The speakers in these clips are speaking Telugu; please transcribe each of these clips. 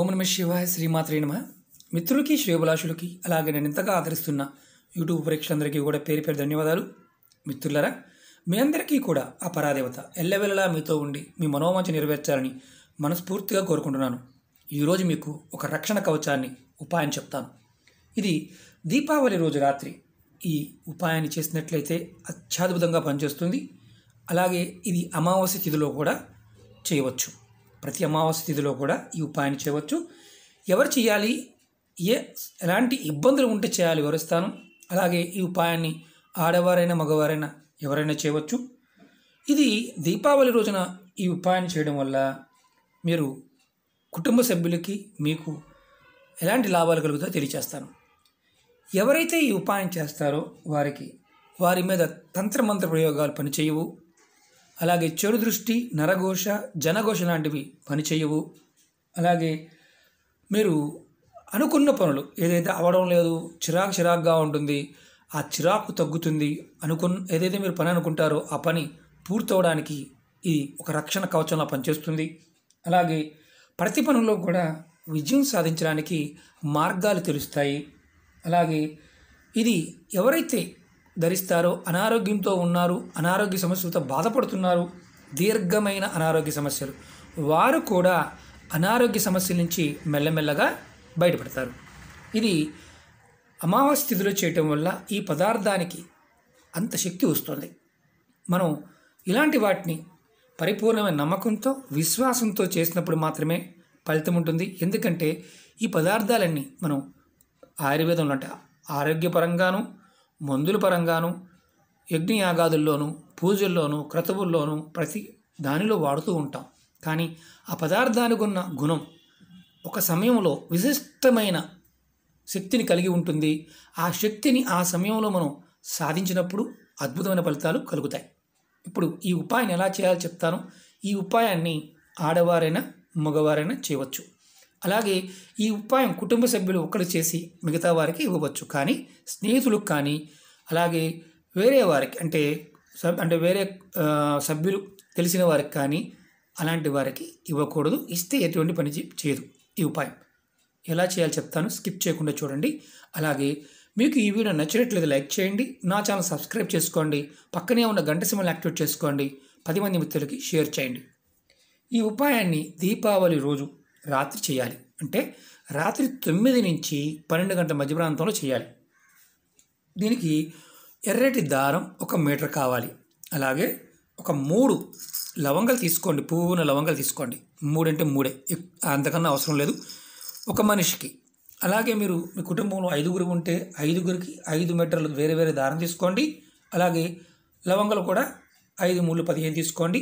ఓం నమ శివాయ మిత్రులకి శ్రేభిలాషులకి అలాగే నేను ఇంతగా ఆదరిస్తున్న యూట్యూబ్ ప్రేక్షకులందరికీ కూడా పేరు పేరు ధన్యవాదాలు మిత్రులరా మీ అందరికీ కూడా ఆ పరాదేవత ఎల్లవెల్లలా మీతో ఉండి మీ మనోమంచి నెరవేర్చాలని మనస్ఫూర్తిగా కోరుకుంటున్నాను ఈరోజు మీకు ఒక రక్షణ కవచాన్ని ఉపాయం చెప్తాను ఇది దీపావళి రోజు రాత్రి ఈ ఉపాయాన్ని చేసినట్లయితే అత్యాద్భుతంగా పనిచేస్తుంది అలాగే ఇది అమావాస్య తిథిలో కూడా చేయవచ్చు ప్రతి అమావాస్య తిథిలో కూడా ఈ ఉపాయాన్ని చేయవచ్చు ఎవరు చేయాలి ఏ ఎలాంటి ఇబ్బందులు ఉంటే చేయాలి వివరిస్తాను అలాగే ఈ ఉపాయాన్ని ఆడవారైనా మగవారైనా ఎవరైనా చేయవచ్చు ఇది దీపావళి రోజున ఈ ఉపాయాన్ని చేయడం వల్ల మీరు కుటుంబ సభ్యులకి మీకు ఎలాంటి లాభాలు కలుగుతాయో తెలియచేస్తాను ఎవరైతే ఈ ఉపాయం చేస్తారో వారికి వారి మీద తంత్రమంత్ర ప్రయోగాలు పనిచేయవు అలాగే చెడు దృష్టి నరఘోష జనఘోష లాంటివి పనిచేయవు అలాగే మీరు అనుకున్న పనులు ఏదైతే అవడం లేదు చిరాకు చిరాకుగా ఉంటుంది ఆ చిరాకు తగ్గుతుంది అనుకున్న ఏదైతే మీరు పని అనుకుంటారో ఆ పని పూర్తవడానికి ఇది ఒక రక్షణ కవచంలా పనిచేస్తుంది అలాగే ప్రతి పనుల్లో కూడా విజయం సాధించడానికి మార్గాలు తెలుస్తాయి అలాగే ఇది ఎవరైతే ధరిస్తారో అనారోగ్యంతో ఉన్నారు అనారోగ్య సమస్యలతో బాధపడుతున్నారు దీర్ఘమైన అనారోగ్య సమస్యలు వారు కూడా అనారోగ్య సమస్యల నుంచి మెల్లమెల్లగా బయటపడతారు ఇది అమావాస్య స్థితిలో చేయటం వల్ల ఈ పదార్థానికి అంత శక్తి వస్తుంది మనం ఇలాంటి వాటిని పరిపూర్ణమైన నమ్మకంతో విశ్వాసంతో చేసినప్పుడు మాత్రమే ఫలితం ఉంటుంది ఎందుకంటే ఈ పదార్థాలన్నీ మనం ఆయుర్వేదంలో అంటే ఆరోగ్యపరంగాను మందుల పరంగాను యజ్ఞయాగాదుల్లోనూ పూజల్లోనూ క్రతువుల్లోనూ ప్రతి దానిలో వాడుతూ ఉంటాం కానీ ఆ పదార్థానికి ఉన్న గుణం ఒక సమయంలో విశిష్టమైన శక్తిని కలిగి ఉంటుంది ఆ శక్తిని ఆ సమయంలో మనం సాధించినప్పుడు అద్భుతమైన ఫలితాలు కలుగుతాయి ఇప్పుడు ఈ ఉపాయాన్ని ఎలా చేయాలో చెప్తాను ఈ ఉపాయాన్ని ఆడవారైనా మగవారైనా చేయవచ్చు అలాగే ఈ ఉపాయం కుటుంబ సభ్యులు ఒక్కరు చేసి మిగతా వారికి ఇవ్వవచ్చు కానీ స్నేహితులకు కానీ అలాగే వేరే వారికి అంటే సబ్ అంటే వేరే సభ్యులు తెలిసిన వారికి కానీ అలాంటి వారికి ఇవ్వకూడదు ఇస్తే ఎటువంటి పని చేయదు ఈ ఉపాయం ఎలా చేయాలో చెప్తాను స్కిప్ చేయకుండా చూడండి అలాగే మీకు ఈ వీడియో నచ్చినట్లయితే లైక్ చేయండి నా ఛానల్ సబ్స్క్రైబ్ చేసుకోండి పక్కనే ఉన్న గంట సిమ్మల్ని యాక్టివేట్ చేసుకోండి పది మంది మిత్రులకి షేర్ చేయండి ఈ ఉపాయాన్ని దీపావళి రోజు రాత్రి చేయాలి అంటే రాత్రి తొమ్మిది నుంచి పన్నెండు గంటల మధ్య ప్రాంతంలో చేయాలి దీనికి ఎర్రటి దారం ఒక మీటర్ కావాలి అలాగే ఒక మూడు లవంగాలు తీసుకోండి పువ్వున లవంగాలు తీసుకోండి మూడంటే మూడే అంతకన్నా అవసరం లేదు ఒక మనిషికి అలాగే మీరు మీ కుటుంబంలో ఐదుగురు ఉంటే ఐదుగురికి ఐదు మీటర్లు వేరే వేరే దారం తీసుకోండి అలాగే లవంగాలు కూడా ఐదు మూడు పదిహేను తీసుకోండి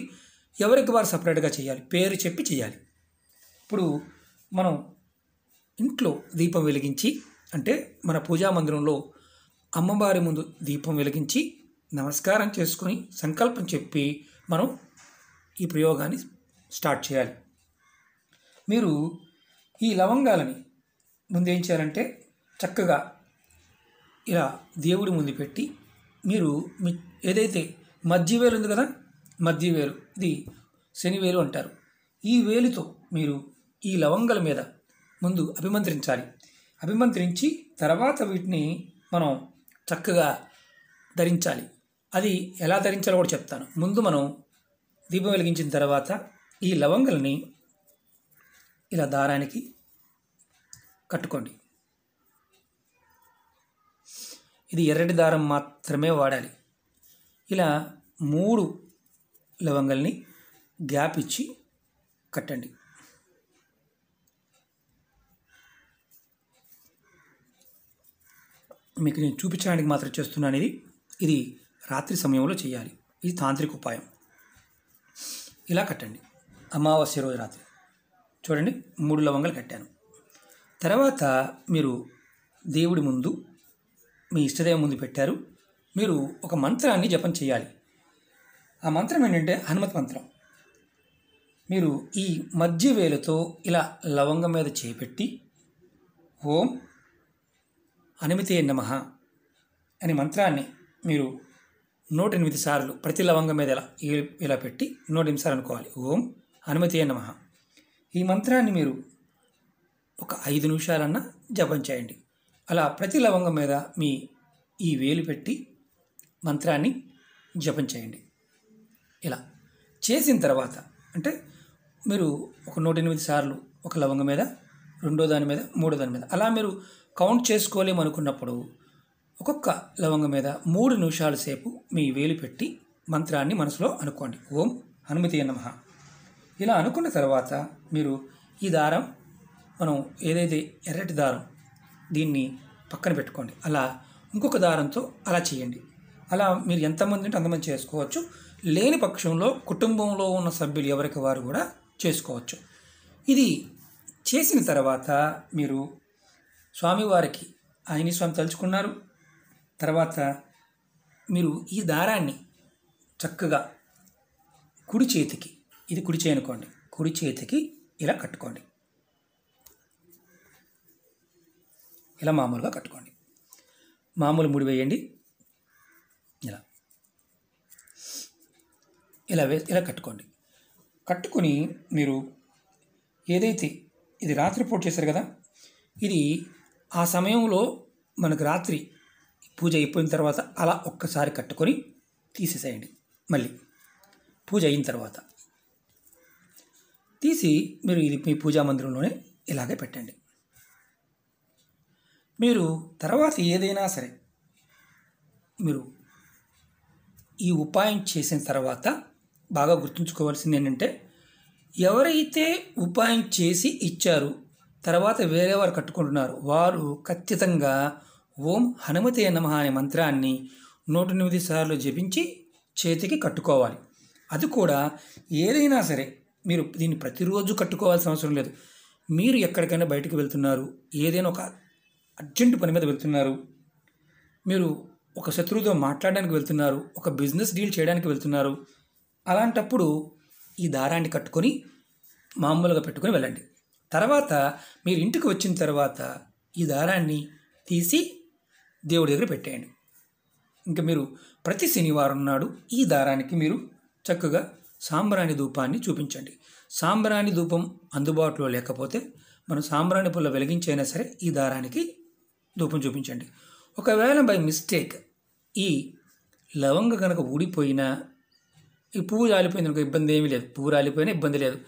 ఎవరికి వారు సపరేట్గా చేయాలి పేరు చెప్పి చేయాలి ఇప్పుడు మనం ఇంట్లో దీపం వెలిగించి అంటే మన పూజా మందిరంలో అమ్మవారి ముందు దీపం వెలిగించి నమస్కారం చేసుకొని సంకల్పం చెప్పి మనం ఈ ప్రయోగాన్ని స్టార్ట్ చేయాలి మీరు ఈ లవంగాలని ముందేం చేయాలంటే చక్కగా ఇలా దేవుడి ముందు పెట్టి మీరు మీ ఏదైతే వేలు ఉంది కదా వేలు ఇది వేలు అంటారు ఈ వేలుతో మీరు ఈ లవంగల మీద ముందు అభిమంత్రించాలి అభిమంత్రించి తర్వాత వీటిని మనం చక్కగా ధరించాలి అది ఎలా ధరించాలో కూడా చెప్తాను ముందు మనం దీపం వెలిగించిన తర్వాత ఈ లవంగల్ని ఇలా దారానికి కట్టుకోండి ఇది ఎర్రటి దారం మాత్రమే వాడాలి ఇలా మూడు లవంగల్ని గ్యాప్ ఇచ్చి కట్టండి మీకు నేను చూపించడానికి మాత్రం చేస్తున్నాను ఇది ఇది రాత్రి సమయంలో చేయాలి ఇది తాంత్రిక ఉపాయం ఇలా కట్టండి అమావాస్య రోజు రాత్రి చూడండి మూడు లవంగాలు కట్టాను తర్వాత మీరు దేవుడి ముందు మీ ఇష్టదేవం ముందు పెట్టారు మీరు ఒక మంత్రాన్ని జపం చేయాలి ఆ మంత్రం ఏంటంటే హనుమత్ మంత్రం మీరు ఈ మధ్య వేలతో ఇలా లవంగం మీద చేపెట్టి ఓం అనుమితే నమ అనే మంత్రాన్ని మీరు నూట ఎనిమిది సార్లు ప్రతి లవంగం మీద ఇలా ఇలా పెట్టి నూట ఎనిమిది సార్లు అనుకోవాలి ఓం అనుమతి నమ ఈ మంత్రాన్ని మీరు ఒక ఐదు నిమిషాలన్నా జపం చేయండి అలా ప్రతి లవంగం మీద మీ ఈ వేలు పెట్టి మంత్రాన్ని జపం చేయండి ఇలా చేసిన తర్వాత అంటే మీరు ఒక నూట ఎనిమిది సార్లు ఒక లవంగం మీద రెండో దాని మీద మూడో దాని మీద అలా మీరు కౌంట్ చేసుకోలేమనుకున్నప్పుడు ఒక్కొక్క లవంగ మీద మూడు నిమిషాల సేపు మీ వేలు పెట్టి మంత్రాన్ని మనసులో అనుకోండి ఓం హనుమతి నమ ఇలా అనుకున్న తర్వాత మీరు ఈ దారం మనం ఏదైతే ఎర్రటి దారం దీన్ని పక్కన పెట్టుకోండి అలా ఇంకొక దారంతో అలా చేయండి అలా మీరు ఎంతమంది ఉంటే అంతమంది చేసుకోవచ్చు లేని పక్షంలో కుటుంబంలో ఉన్న సభ్యులు ఎవరికి వారు కూడా చేసుకోవచ్చు ఇది చేసిన తర్వాత మీరు స్వామివారికి ఆయన స్వామి తలుచుకున్నారు తర్వాత మీరు ఈ దారాన్ని చక్కగా కుడి చేతికి ఇది కుడి చేయనుకోండి కుడి చేతికి ఇలా కట్టుకోండి ఇలా మామూలుగా కట్టుకోండి మామూలు ముడి వేయండి ఇలా ఇలా వే ఇలా కట్టుకోండి కట్టుకొని మీరు ఏదైతే ఇది రాత్రిపూట చేశారు కదా ఇది ఆ సమయంలో మనకు రాత్రి పూజ అయిపోయిన తర్వాత అలా ఒక్కసారి కట్టుకొని తీసేసేయండి మళ్ళీ పూజ అయిన తర్వాత తీసి మీరు ఇది మీ పూజా మందిరంలోనే ఇలాగే పెట్టండి మీరు తర్వాత ఏదైనా సరే మీరు ఈ ఉపాయం చేసిన తర్వాత బాగా గుర్తుంచుకోవాల్సింది ఏంటంటే ఎవరైతే ఉపాయం చేసి ఇచ్చారు తర్వాత వేరే వారు కట్టుకుంటున్నారు వారు ఖచ్చితంగా ఓం హనుమతే నమ అనే మంత్రాన్ని నూట ఎనిమిది సార్లు జపించి చేతికి కట్టుకోవాలి అది కూడా ఏదైనా సరే మీరు దీన్ని ప్రతిరోజు కట్టుకోవాల్సిన అవసరం లేదు మీరు ఎక్కడికైనా బయటకు వెళ్తున్నారు ఏదైనా ఒక అర్జెంటు పని మీద వెళ్తున్నారు మీరు ఒక శత్రువుతో మాట్లాడడానికి వెళ్తున్నారు ఒక బిజినెస్ డీల్ చేయడానికి వెళ్తున్నారు అలాంటప్పుడు ఈ దారాన్ని కట్టుకొని మామూలుగా పెట్టుకొని వెళ్ళండి తర్వాత మీరు ఇంటికి వచ్చిన తర్వాత ఈ దారాన్ని తీసి దేవుడి దగ్గర పెట్టేయండి ఇంకా మీరు ప్రతి శనివారం నాడు ఈ దారానికి మీరు చక్కగా సాంబ్రాణి ధూపాన్ని చూపించండి సాంబ్రాణి ధూపం అందుబాటులో లేకపోతే మనం సాంబ్రాణి పుల్ల వెలిగించైనా సరే ఈ దారానికి ధూపం చూపించండి ఒకవేళ బై మిస్టేక్ ఈ లవంగ కనుక ఊడిపోయినా ఈ పువ్వు రాలిపోయింది ఇబ్బంది ఏమీ లేదు పువ్వు రాలిపోయినా ఇబ్బంది లేదు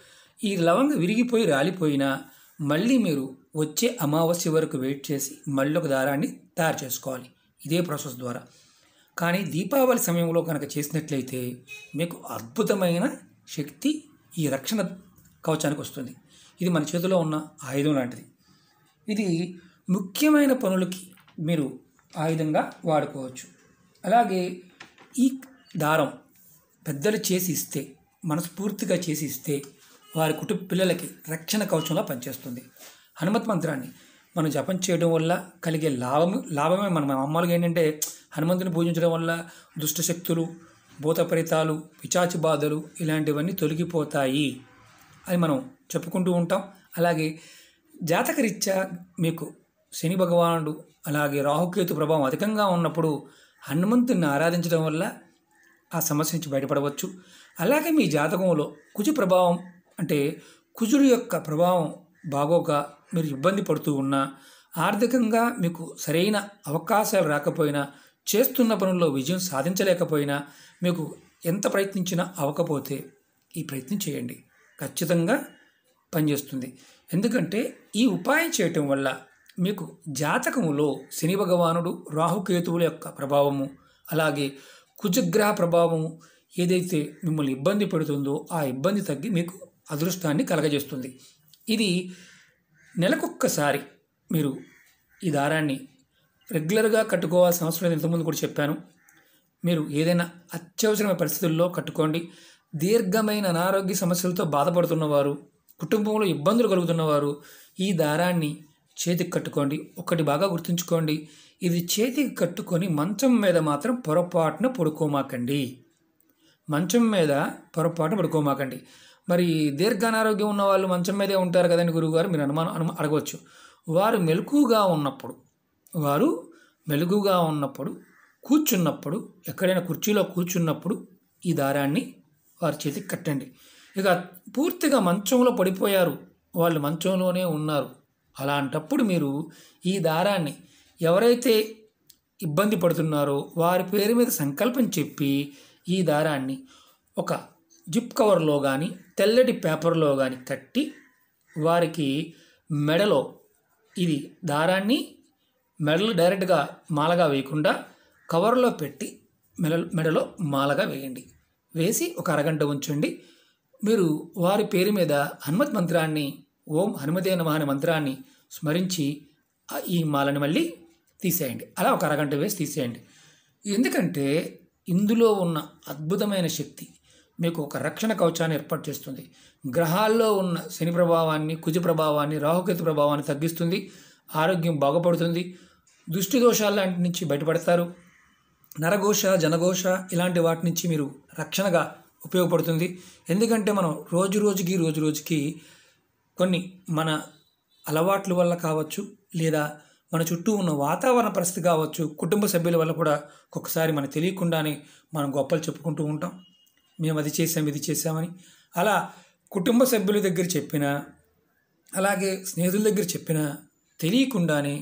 ఈ లవంగ విరిగిపోయి రాలిపోయినా మళ్ళీ మీరు వచ్చే అమావాస్య వరకు వెయిట్ చేసి మళ్ళీ ఒక దారాన్ని తయారు చేసుకోవాలి ఇదే ప్రాసెస్ ద్వారా కానీ దీపావళి సమయంలో కనుక చేసినట్లయితే మీకు అద్భుతమైన శక్తి ఈ రక్షణ కవచానికి వస్తుంది ఇది మన చేతిలో ఉన్న ఆయుధం లాంటిది ఇది ముఖ్యమైన పనులకి మీరు ఆయుధంగా వాడుకోవచ్చు అలాగే ఈ దారం పెద్దలు చేసి ఇస్తే మనస్ఫూర్తిగా చేసి ఇస్తే వారి కుటుంబ పిల్లలకి రక్షణ కవచంలో పనిచేస్తుంది హనుమత్ మంత్రాన్ని మనం జపం చేయడం వల్ల కలిగే లాభం లాభమే మనం మామూలుగా ఏంటంటే హనుమంతుని పూజించడం వల్ల దుష్టశక్తులు భూతపరితాలు పిచాచి బాధలు ఇలాంటివన్నీ తొలగిపోతాయి అని మనం చెప్పుకుంటూ ఉంటాం అలాగే జాతకరీత్యా మీకు శని భగవానుడు అలాగే రాహుకేతు ప్రభావం అధికంగా ఉన్నప్పుడు హనుమంతుని ఆరాధించడం వల్ల ఆ సమస్య నుంచి బయటపడవచ్చు అలాగే మీ జాతకంలో కుజు ప్రభావం అంటే కుజుడు యొక్క ప్రభావం బాగోక మీరు ఇబ్బంది పడుతూ ఉన్నా ఆర్థికంగా మీకు సరైన అవకాశాలు రాకపోయినా చేస్తున్న పనుల్లో విజయం సాధించలేకపోయినా మీకు ఎంత ప్రయత్నించినా అవకపోతే ఈ ప్రయత్నం చేయండి ఖచ్చితంగా పనిచేస్తుంది ఎందుకంటే ఈ ఉపాయం చేయటం వల్ల మీకు జాతకములో శని భగవానుడు రాహుకేతువుల యొక్క ప్రభావము అలాగే కుజగ్రహ ప్రభావము ఏదైతే మిమ్మల్ని ఇబ్బంది పెడుతుందో ఆ ఇబ్బంది తగ్గి మీకు అదృష్టాన్ని కలగజేస్తుంది ఇది నెలకొక్కసారి మీరు ఈ దారాన్ని రెగ్యులర్గా కట్టుకోవాల్సిన అవసరం లేదు ఇంతకుముందు కూడా చెప్పాను మీరు ఏదైనా అత్యవసరమైన పరిస్థితుల్లో కట్టుకోండి దీర్ఘమైన అనారోగ్య సమస్యలతో బాధపడుతున్నవారు కుటుంబంలో ఇబ్బందులు కలుగుతున్నవారు ఈ దారాన్ని చేతికి కట్టుకోండి ఒకటి బాగా గుర్తుంచుకోండి ఇది చేతికి కట్టుకొని మంచం మీద మాత్రం పొరపాటున పడుకోమాకండి మంచం మీద పొరపాటున పడుకోమాకండి మరి దీర్ఘ అనారోగ్యం ఉన్న వాళ్ళు మంచం మీదే ఉంటారు కదండి గురువుగారు మీరు అనుమానం అను అడగవచ్చు వారు మెలకుగా ఉన్నప్పుడు వారు మెలుగుగా ఉన్నప్పుడు కూర్చున్నప్పుడు ఎక్కడైనా కుర్చీలో కూర్చున్నప్పుడు ఈ దారాన్ని వారి చేతికి కట్టండి ఇక పూర్తిగా మంచంలో పడిపోయారు వాళ్ళు మంచంలోనే ఉన్నారు అలాంటప్పుడు మీరు ఈ దారాన్ని ఎవరైతే ఇబ్బంది పడుతున్నారో వారి పేరు మీద సంకల్పం చెప్పి ఈ దారాన్ని ఒక జిప్ కవర్లో కానీ తెల్లటి పేపర్లో కానీ కట్టి వారికి మెడలో ఇది దారాన్ని మెడలు డైరెక్ట్గా మాలగా వేయకుండా కవర్లో పెట్టి మెడ మెడలో మాలగా వేయండి వేసి ఒక అరగంట ఉంచండి మీరు వారి పేరు మీద హనుమత్ మంత్రాన్ని ఓం హనుమతే నమ అనే మంత్రాన్ని స్మరించి ఈ మాలని మళ్ళీ తీసేయండి అలా ఒక అరగంట వేసి తీసేయండి ఎందుకంటే ఇందులో ఉన్న అద్భుతమైన శక్తి మీకు ఒక రక్షణ కవచాన్ని ఏర్పాటు చేస్తుంది గ్రహాల్లో ఉన్న శని ప్రభావాన్ని కుజ ప్రభావాన్ని రాహుకేతు ప్రభావాన్ని తగ్గిస్తుంది ఆరోగ్యం బాగుపడుతుంది దృష్టి దోషాల లాంటి నుంచి బయటపడతారు నరఘోష జనఘోష ఇలాంటి వాటి నుంచి మీరు రక్షణగా ఉపయోగపడుతుంది ఎందుకంటే మనం రోజు రోజుకి రోజు రోజుకి కొన్ని మన అలవాట్ల వల్ల కావచ్చు లేదా మన చుట్టూ ఉన్న వాతావరణ పరిస్థితి కావచ్చు కుటుంబ సభ్యుల వల్ల కూడా ఒక్కొక్కసారి మనకు తెలియకుండానే మనం గొప్పలు చెప్పుకుంటూ ఉంటాం మేము అది చేసాం ఇది చేసామని అలా కుటుంబ సభ్యుల దగ్గర చెప్పినా అలాగే స్నేహితుల దగ్గర చెప్పినా తెలియకుండానే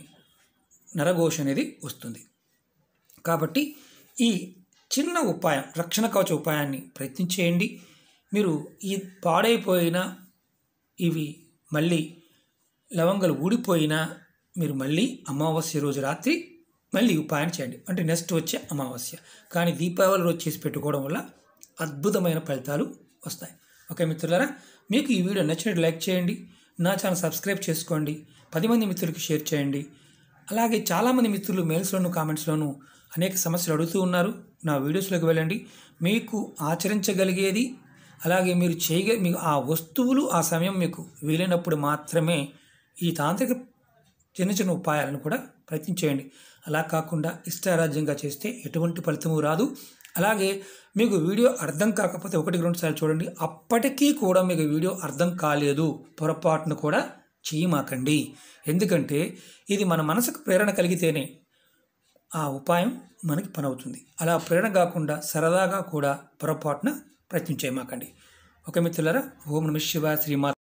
నరఘోష అనేది వస్తుంది కాబట్టి ఈ చిన్న ఉపాయం రక్షణ కవచ ఉపాయాన్ని ప్రయత్నించేయండి మీరు ఈ పాడైపోయిన ఇవి మళ్ళీ లవంగలు ఊడిపోయినా మీరు మళ్ళీ అమావాస్య రోజు రాత్రి మళ్ళీ ఉపాయం చేయండి అంటే నెక్స్ట్ వచ్చే అమావాస్య కానీ దీపావళి రోజు చేసి పెట్టుకోవడం వల్ల అద్భుతమైన ఫలితాలు వస్తాయి ఓకే మిత్రులారా మీకు ఈ వీడియో నచ్చినట్టు లైక్ చేయండి నా ఛానల్ సబ్స్క్రైబ్ చేసుకోండి పది మంది మిత్రులకి షేర్ చేయండి అలాగే చాలామంది మిత్రులు మెయిల్స్లోనూ కామెంట్స్లోనూ అనేక సమస్యలు అడుగుతూ ఉన్నారు నా వీడియోస్లోకి వెళ్ళండి మీకు ఆచరించగలిగేది అలాగే మీరు చేయగ మీకు ఆ వస్తువులు ఆ సమయం మీకు వీలైనప్పుడు మాత్రమే ఈ తాంత్రిక చిన్న చిన్న ఉపాయాలను కూడా ప్రయత్నించేయండి అలా కాకుండా ఇష్టారాజ్యంగా చేస్తే ఎటువంటి ఫలితము రాదు అలాగే మీకు వీడియో అర్థం కాకపోతే ఒకటికి రెండు సార్లు చూడండి అప్పటికీ కూడా మీకు వీడియో అర్థం కాలేదు పొరపాటును కూడా చేయమాకండి ఎందుకంటే ఇది మన మనసుకు ప్రేరణ కలిగితేనే ఆ ఉపాయం మనకి పనవుతుంది అలా ప్రేరణ కాకుండా సరదాగా కూడా పొరపాటున ప్రయత్నించేయమాకండి ఒక మిత్రులరా ఓం నమ శివ శ్రీమాత